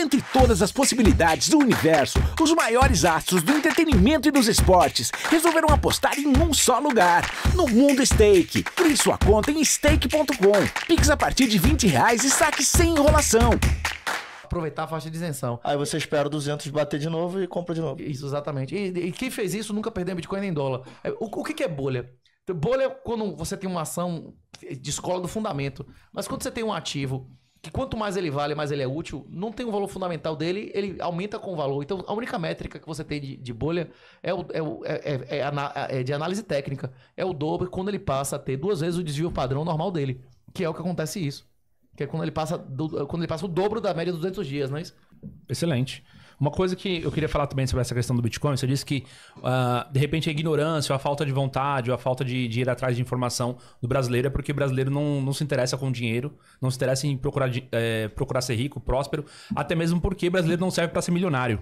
Dentre todas as possibilidades do universo, os maiores astros do entretenimento e dos esportes resolveram apostar em um só lugar, no Mundo Stake. Crie sua conta em stake.com. Pix a partir de 20 reais e saque sem enrolação aproveitar a faixa de isenção. Aí você espera 200 bater de novo e compra de novo. Isso, exatamente. E, e quem fez isso nunca perdeu Bitcoin nem dólar. É, o, o que, que, é bolha? Bolha é quando você tem uma ação de escola do fundamento. Mas quando você tem um ativo que quanto mais ele vale, mais ele é útil, não tem um valor fundamental dele, ele aumenta com o valor. Então, a única métrica que você tem de, de bolha é, o, é, o, é, é, é, é, de análise técnica. É o dobro quando ele passa a ter duas vezes o desvio padrão normal dele, que é o que acontece isso. Que é quando ele passa, do, quando ele passa o dobro da média dos 200 dias, não é isso? Excelente. Uma coisa que eu queria falar também sobre essa questão do Bitcoin, você disse que, uh, de repente, a ignorância, ou a falta de vontade, ou a falta de, de ir atrás de informação do brasileiro é porque o brasileiro não, não se interessa com dinheiro, não se interessa em procurar, é, procurar ser rico, próspero, até mesmo porque o brasileiro não serve para ser milionário.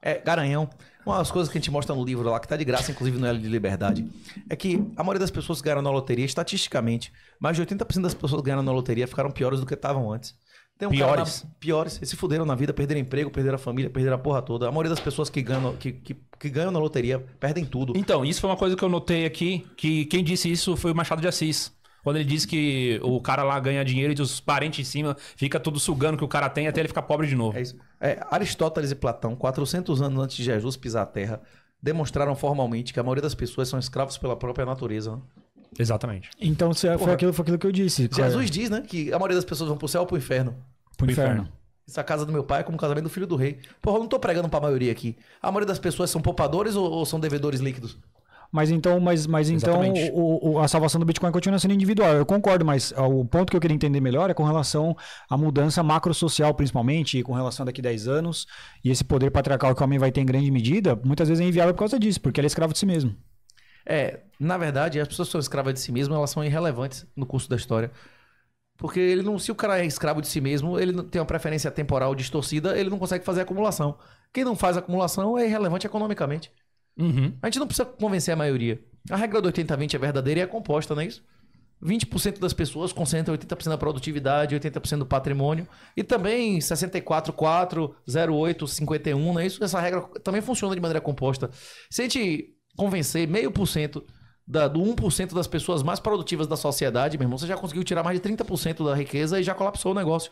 É, Garanhão. Uma das coisas que a gente mostra no livro lá, que tá de graça, inclusive no L de Liberdade, é que a maioria das pessoas que ganharam na loteria, estatisticamente, mais de 80% das pessoas que ganharam na loteria ficaram piores do que estavam antes. Tem um piores. Na, piores. Eles se fuderam na vida, perderam emprego, perderam a família, perderam a porra toda. A maioria das pessoas que ganham, que, que, que ganham na loteria perdem tudo. Então, isso foi uma coisa que eu notei aqui, que quem disse isso foi o Machado de Assis. Quando ele disse que o cara lá ganha dinheiro e os parentes em cima fica tudo sugando que o cara tem até ele ficar pobre de novo. É isso. É, Aristóteles e Platão, 400 anos antes de Jesus pisar a terra, demonstraram formalmente que a maioria das pessoas são escravos pela própria natureza. Né? Exatamente. Então se é- foi aquilo, foi aquilo que eu disse. É? Jesus diz, né? Que a maioria das pessoas vão pro céu ou pro inferno? Pro inferno. inferno. Essa casa do meu pai é como o casamento do filho do rei. Porra, eu não tô pregando pra maioria aqui. A maioria das pessoas são poupadores ou, ou são devedores líquidos? Mas então, mas, mas então o, o, a salvação do Bitcoin continua sendo individual. Eu concordo, mas ah, o ponto que eu queria entender melhor é com relação à mudança macrosocial, principalmente, com relação a daqui a 10 anos, e esse poder patriarcal que o homem vai ter em grande medida, muitas vezes é inviável por causa disso, porque ele é escravo de si mesmo. É, na verdade, as pessoas que são escravas de si mesmas, elas são irrelevantes no curso da história. Porque ele não, se o cara é escravo de si mesmo, ele tem uma preferência temporal distorcida, ele não consegue fazer acumulação. Quem não faz acumulação é irrelevante economicamente. Uhum. A gente não precisa convencer a maioria. A regra do 80-20 é verdadeira e é composta, não é isso? 20% das pessoas concentram 80% da produtividade, 80% do patrimônio. E também 64, 4, 08, 51, não é isso? Essa regra também funciona de maneira composta. Se a gente convencer meio por cento do 1% das pessoas mais produtivas da sociedade, meu irmão, você já conseguiu tirar mais de 30% da riqueza e já colapsou o negócio.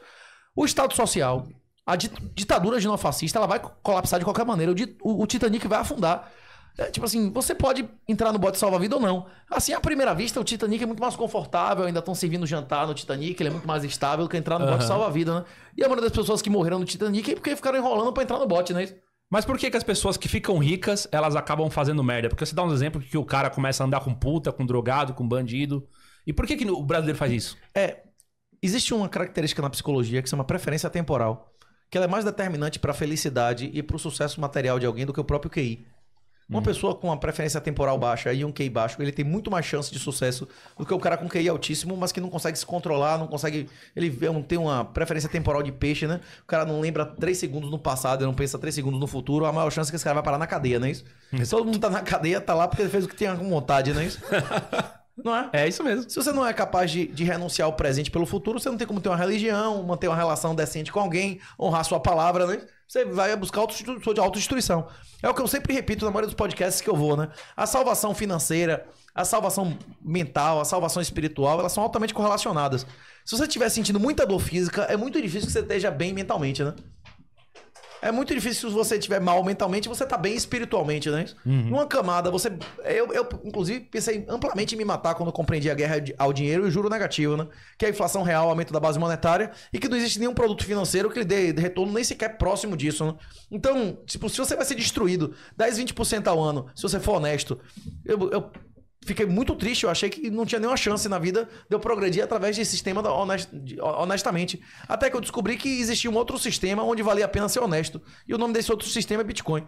O Estado Social, a ditadura genofascista, ela vai colapsar de qualquer maneira. O, o, Titanic vai afundar. É, tipo assim, você pode entrar no bote salva-vida ou não. Assim, à primeira vista, o Titanic é muito mais confortável, ainda estão servindo jantar no Titanic, ele é muito mais estável do que entrar no uhum. bote salva-vida, né? E a maioria das pessoas que morreram no Titanic é porque ficaram enrolando para entrar no bote, né? Mas por que, que as pessoas que ficam ricas, elas acabam fazendo merda? Porque você dá uns exemplos que o cara começa a andar com puta, com drogado, com bandido. E por que, que o brasileiro faz isso? É, existe uma característica na psicologia que se chama preferência temporal, que ela é mais determinante para a felicidade e para o sucesso material de alguém do que o próprio QI. Uma uhum. pessoa com uma preferência temporal baixa e um QI baixo, ele tem muito mais chance de sucesso do que o cara com QI altíssimo, mas que não consegue se controlar, não consegue. Ele não tem uma preferência temporal de peixe, né? O cara não lembra três segundos no passado, não pensa três segundos no futuro. A maior chance é que esse cara vai parar na cadeia, não é isso? Exato. Todo mundo tá na cadeia, tá lá porque ele fez o que tinha com vontade, não é isso? Não é? É isso mesmo. Se você não é capaz de, de, renunciar ao presente pelo futuro, você não tem como ter uma religião, manter uma relação decente com alguém, honrar sua palavra, né? Você vai buscar autodestruição. É o que eu sempre repito na maioria dos podcasts que eu vou, né? A salvação financeira, a salvação mental, a salvação espiritual, elas são altamente correlacionadas. Se você estiver sentindo muita dor física, é muito difícil que você esteja bem mentalmente, né? É muito difícil se você estiver mal mentalmente, você tá bem espiritualmente, né? Uhum. Numa camada, você. Eu, eu, inclusive, pensei amplamente em me matar quando compreendi a guerra ao dinheiro e o juro negativo, né? Que é a inflação real, aumento da base monetária, e que não existe nenhum produto financeiro que lhe dê retorno nem sequer próximo disso, né? Então, tipo, se você vai ser destruído 10, 20% ao ano, se você for honesto, eu, eu fiquei muito triste. Eu achei que não tinha nenhuma chance na vida de eu progredir através desse sistema honestamente. Até que eu descobri que existia um outro sistema onde valia a pena ser honesto. E o nome desse outro sistema é Bitcoin.